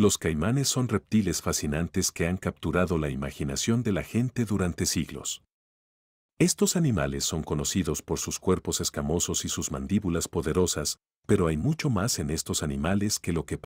Los caimanes son reptiles fascinantes que han capturado la imaginación de la gente durante siglos. Estos animales son conocidos por sus cuerpos escamosos y sus mandíbulas poderosas, pero hay mucho más en estos animales que lo que